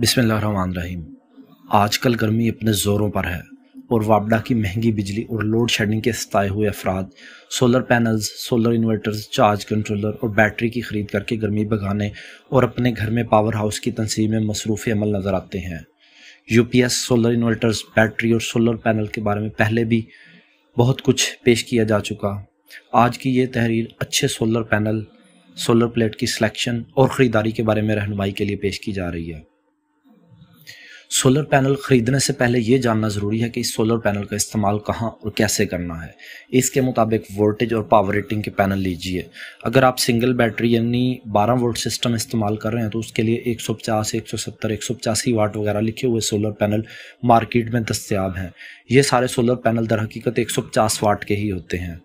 बिसमीम आजकल गर्मी अपने ज़ोरों पर है और वापडा की महंगी बिजली और लोड शेडिंग के सताए हुए अफराद solar panels solar inverters charge controller और बैटरी की खरीद करके गर्मी भगाने और अपने घर में पावर हाउस की तनसीब में मसरूफ़ अमल नज़र आते हैं यूपीएस सोलर इन्वर्टर्स बैटरी और सोलर पैनल के बारे में पहले भी बहुत कुछ पेश किया जा चुका आज की ये तहरीर अच्छे सोलर पैनल सोलर प्लेट की सिलेक्शन और ख़रीदारी के बारे में रहनुमाई के लिए पेश की जा रही है सोलर पैनल ख़रीदने से पहले ये जानना ज़रूरी है कि इस सोलर पैनल का इस्तेमाल कहाँ और कैसे करना है इसके मुताबिक वोल्टेज और पावर रेटिंग के पैनल लीजिए अगर आप सिंगल बैटरी यानी 12 वोल्ट सिस्टम इस्तेमाल कर रहे हैं तो उसके लिए 150, 170, 185 वाट वगैरह लिखे हुए सोलर पैनल मार्केट में दस्तियाब हैं ये सारे सोलर पैनल दर हकीकत एक वाट के ही होते हैं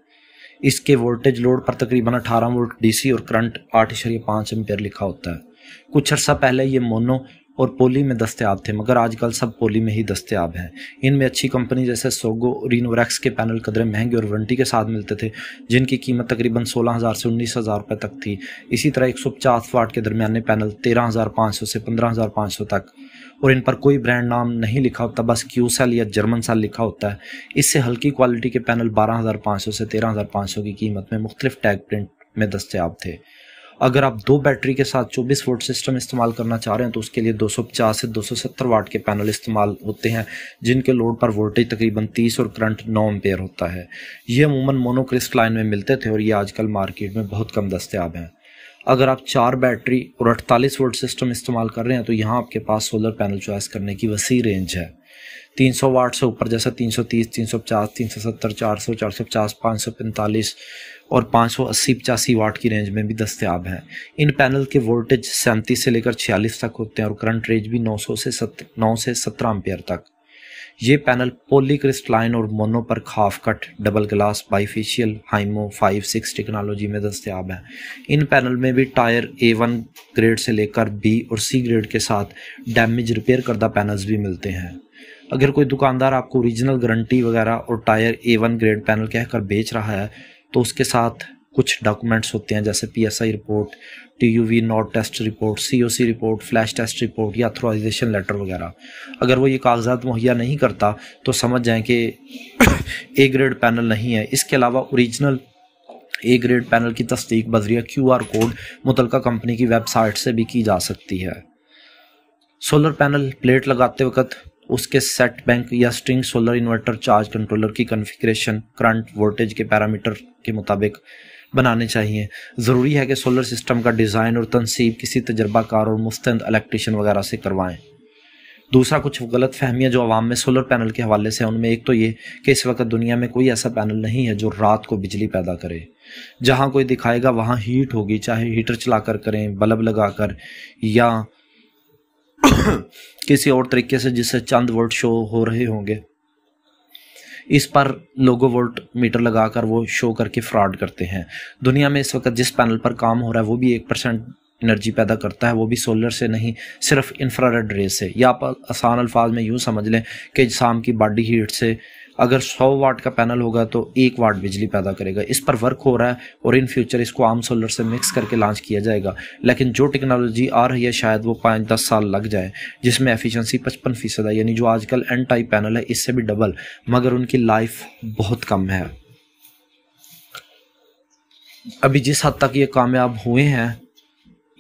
इसके वोल्टेज लोड पर तकरीबन अठारह वोल्ट डीसी और करंट आठ इशरिया पाँच एम्पेयर लिखा होता है कुछ अर्सा पहले ये मोनो और पोली में दस्तियाब थे मगर आजकल सब पोली में ही दस्तियाब हैं इनमें अच्छी कंपनी जैसे सोगो रीनोरेक्स के पैनल कदरे महंगे और वारंटी के साथ मिलते थे जिनकी कीमत तकरीबन सोलह हज़ार से उन्नीस हज़ार रुपये तक थी इसी तरह एक सौ पचास वाट के दरमियाने पैनल तेरह हज़ार पाँच सौ से पंद्रह हज़ार पाँच सौ तक और इन पर कोई ब्रांड नाम नहीं लिखा होता बस क्यू सेल या जर्मन सेल लिखा होता है इससे हल्की क्वालिटी के पैनल बारह हज़ार पाँच सौ से तेरह हज़ार पाँच सौ की कीमत में मुख्तलिफ टैग प्रिंट में दस्तियाब थे अगर आप दो बैटरी के साथ 24 वोल्ट सिस्टम इस्तेमाल करना चाह रहे हैं तो उसके लिए 250 से 270 वाट के पैनल इस्तेमाल होते हैं जिनके लोड पर वोल्टेज तकरीबन 30 और करंट 9 एम्पेयर होता है ये अमूमन मोनोक्रिस्ट लाइन में मिलते थे और ये आजकल मार्केट में बहुत कम दस्तियाब हैं अगर आप चार बैटरी और 48 वोल्ट सिस्टम इस्तेमाल कर रहे हैं तो यहाँ आपके पास सोलर पैनल चॉइस करने की वसी रेंज है तीन सौ वाट से ऊपर जैसा तीन सौ तीस तीन सौ पचास तीन सौ सत्तर चार सौ चार सौ पचास पाँच सौ पैंतालीस और पाँच सौ अस्सी पचासी वाट की रेंज में भी दस्तियाब हैं इन पैनल के वोल्टेज सैंतीस से लेकर छियालीस तक होते हैं और करंट रेंज भी नौ सौ से सत नौ से सत्रह एम्पेयर तक ये पैनल पोलीक्रिस्टलाइन और मोनो पर half cut double glass bifacial HiMO five six technology में दस्तियाब हैं इन पैनल में भी टायर ए वन ग्रेड से लेकर बी और सी ग्रेड के साथ डैमेज रिपेयर करदा पैनल्स भी मिलते हैं अगर कोई दुकानदार आपको ओरिजिनल गारंटी वगैरह और tier A one grade panel कहकर बेच रहा है तो उसके साथ कुछ डॉक्यूमेंट्स होते हैं जैसे PSI report T U V not test report COC report flash test report या अथोराइजेशन लेटर वगैरह अगर वो ये कागजात मुहैया नहीं करता तो समझ जाएं कि ए ग्रेड पैनल नहीं है इसके अलावा ओरिजिनल ए ग्रेड पैनल की तस्दीक बजरिया क्यू आर कोड मुतल कंपनी की वेबसाइट से भी की जा सकती है सोलर पैनल प्लेट लगाते वक्त उसके सेट बैंक या string solar inverter charge controller की कॉन्फ़िगरेशन करंट वोल्टेज के पैरामीटर के मुताबिक बनाने चाहिए ज़रूरी है कि सोलर सिस्टम का डिज़ाइन और तनसीब किसी तजर्बाकार और मुस्तंद इलेक्ट्रिशियन वगैरह से करवाएं दूसरा कुछ गलत फहमियाँ जो आवाम में सोलर पैनल के हवाले से उनमें एक तो ये कि इस वक्त दुनिया में कोई ऐसा पैनल नहीं है जो रात को बिजली पैदा करे जहाँ कोई दिखाएगा वहाँ हीट होगी चाहे हीटर चला कर करें बल्ब लगा कर या किसी और तरीके से जिससे चंद वोल्ट शो हो रहे होंगे इस पर लोगो वोल्ट मीटर लगाकर वो शो करके फ्रॉड करते हैं दुनिया में इस वक्त जिस पैनल पर काम हो रहा है वो भी एक परसेंट एनर्जी पैदा करता है वो भी सोलर से नहीं सिर्फ इंफ्रारेड रेस से या आप आसान अल्फाज में यूँ समझ लें कि शाम की बॉडी हीट से अगर 100 वाट का पैनल होगा तो एक वाट बिजली पैदा करेगा इस पर वर्क हो रहा है और इन फ्यूचर इसको आम सोलर से मिक्स करके लॉन्च किया जाएगा लेकिन जो टेक्नोलॉजी आ रही है शायद वो पाँच दस साल लग जाए जिसमें एफिशिएंसी पचपन फीसद है यानी जो आजकल एन टाइप पैनल है इससे भी डबल मगर उनकी लाइफ बहुत कम है अभी जिस हद तक ये कामयाब हुए हैं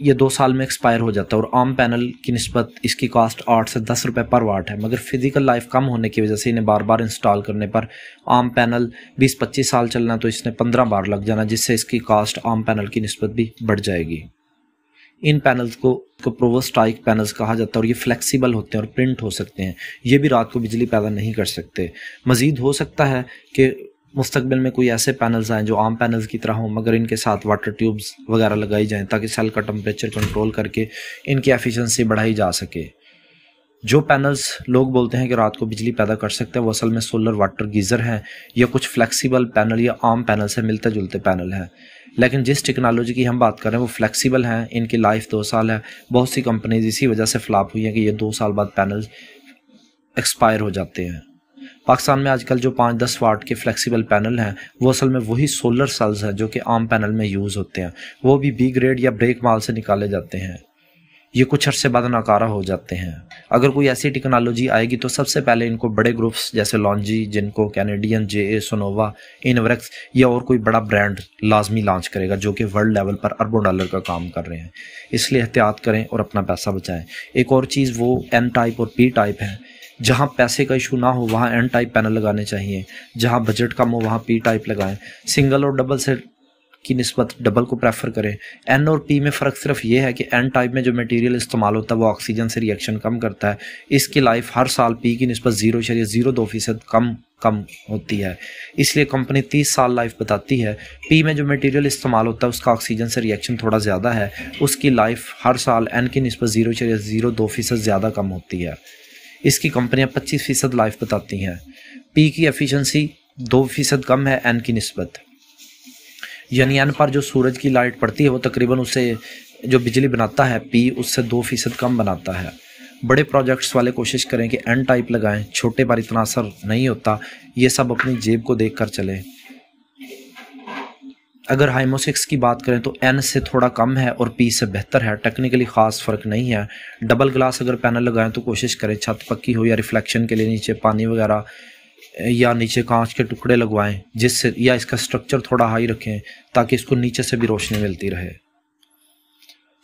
ये दो साल में एक्सपायर हो जाता है और आम पैनल की नस्बत इसकी कास्ट आठ से दस रुपये पर वाट है मगर फिजिकल लाइफ कम होने की वजह से इन्हें बार बार इंस्टॉल करने पर आम पैनल बीस पच्चीस साल चलना तो इसने पंद्रह बार लग जाना जिससे इसकी कास्ट आम पैनल की नस्बत भी बढ़ जाएगी इन पैनल्स को, को प्रोवोस्टाइक पैनल्स कहा जाता है और ये फ्लेक्सिबल होते हैं और प्रिंट हो सकते हैं ये भी रात को बिजली पैदा नहीं कर सकते मज़ीद हो सकता है कि मुस्तबिल में कोई ऐसे पैनल्स आएँ जो आम पैनल्स की तरह हों मगर इनके साथ वाटर ट्यूब्स वगैरह लगाई जाएँ ताकि सेल का टम्परेचर कंट्रोल करके इनकी एफिशिएंसी बढ़ाई जा सके जो पैनल्स लोग बोलते हैं कि रात को बिजली पैदा कर सकते हैं वो असल में सोलर वाटर गीज़र हैं या कुछ फ्लेक्सिबल पैनल या आम पैनल से मिलते जुलते पैनल हैं लेकिन जिस टेक्नोलॉजी की हम बात कर रहे हैं वो फ्लेक्सिबल हैं इनकी लाइफ दो साल है बहुत सी कंपनीज इसी वजह से फ्लाप हुई हैं कि ये दो साल बाद पैनल एक्सपायर हो जाते हैं पाकिस्तान में आजकल जो पाँच दस वाट के फ्लेक्सिबल पैनल हैं वो असल में वही सोलर सेल्स हैं जो कि आम पैनल में यूज़ होते हैं वो भी बी ग्रेड या ब्रेक माल से निकाले जाते हैं ये कुछ अरसे बाद नाकारा हो जाते हैं अगर कोई ऐसी टेक्नोलॉजी आएगी तो सबसे पहले इनको बड़े ग्रुप्स जैसे लॉन्जी जिनको कैनेडियन जे ए सोनोवा इनवरक्स या और कोई बड़ा ब्रांड लाजमी लॉन्च करेगा जो कि वर्ल्ड लेवल पर अरबों डॉलर का काम कर रहे हैं इसलिए एहतियात करें और अपना पैसा बचाएं एक और चीज़ वो एम टाइप और पी टाइप है जहाँ पैसे का इशू ना हो वहाँ एन टाइप पैनल लगाने चाहिए जहाँ बजट कम हो वहाँ पी टाइप लगाएं सिंगल और डबल से की नस्बत डबल को प्रेफर करें एन और पी में फ़र्क सिर्फ ये है कि एन टाइप में जो मटेरियल इस्तेमाल होता है वो ऑक्सीजन से रिएक्शन कम करता है इसकी लाइफ हर साल पी की नस्बत जीरो शरीर जीरो दो फीसद कम कम होती है इसलिए कंपनी तीस साल लाइफ बताती है पी में जो मटेरियल इस्तेमाल होता है उसका ऑक्सीजन से रिएक्शन थोड़ा ज़्यादा है उसकी लाइफ हर साल एन की नस्बत जीरो शरीर जीरो दो फीसद ज़्यादा कम होती है इसकी कंपनियां 25 फ़ीसद लाइफ बताती हैं पी की एफिशिएंसी दो फीसद कम है एन की नस्बत यानी एन पर जो सूरज की लाइट पड़ती है वो तकरीबन उसे जो बिजली बनाता है पी उससे दो फीसद कम बनाता है बड़े प्रोजेक्ट्स वाले कोशिश करें कि एन टाइप लगाएं छोटे पर इतना असर नहीं होता ये सब अपनी जेब को देख कर चलें अगर हाइमोसिक्स की बात करें तो एन से थोड़ा कम है और पी से बेहतर है टेक्निकली खास फ़र्क नहीं है डबल ग्लास अगर पैनल लगाएं तो कोशिश करें छत पक्की हो या रिफ्लेक्शन के लिए नीचे पानी वगैरह या नीचे कांच के टुकड़े लगवाएं जिससे या इसका स्ट्रक्चर थोड़ा हाई रखें ताकि इसको नीचे से भी रोशनी मिलती रहे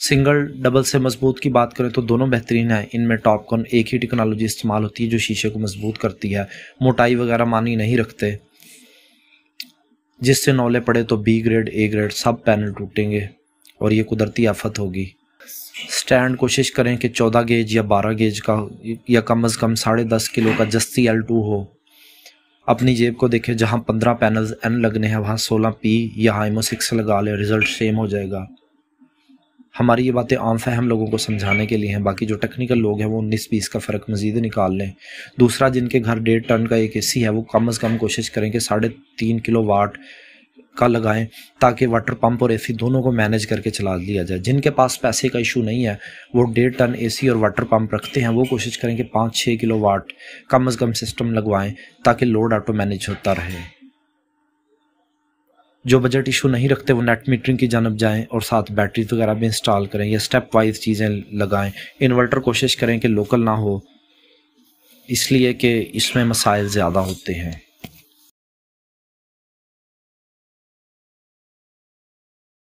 सिंगल डबल से मजबूत की बात करें तो दोनों बेहतरीन हैं इनमें टॉपकॉन एक ही टेक्नोलॉजी इस्तेमाल होती है जो शीशे को मजबूत करती है मोटाई वगैरह मानी नहीं रखते जिससे नौले पड़े तो बी ग्रेड ए ग्रेड सब पैनल टूटेंगे और ये कुदरती आफत होगी स्टैंड कोशिश करें कि चौदह गेज या बारह गेज का या कम अज़ कम साढ़े दस किलो का जस्ती एल टू हो अपनी जेब को देखें जहाँ पंद्रह पैनल्स एन लगने हैं वहाँ सोलह पी या हाइमो सिक्स लगा लें रिज़ल्ट सेम हो जाएगा हमारी ये बातें आम फहम लोगों को समझाने के लिए हैं बाकी जो टेक्निकल लोग हैं वो उन्नीस बीस का फ़र्क मजीद निकाल लें दूसरा जिनके घर डेढ़ टन का एक ए है वो कम अज़ कम कोशिश करें कि साढ़े तीन किलो वाट का लगाएं ताकि वाटर पंप और एसी दोनों को मैनेज करके चला लिया जाए जिनके पास पैसे का इशू नहीं है वो डेढ़ टन एसी और वाटर पंप रखते हैं वो कोशिश करें कि पाँच छः किलो वाट कम अज़ कम सिस्टम लगवाएं ताकि लोड ऑटो मैनेज होता रहे जो बजट इशू नहीं रखते वो नेट मीटरिंग की जानब जाएँ और साथ बैटरी वगैरह भी इंस्टॉल करें या स्टेप वाइज चीज़ें लगाएँ इन्वर्टर कोशिश करें कि लोकल ना हो इसलिए कि इसमें मसाइल ज़्यादा होते हैं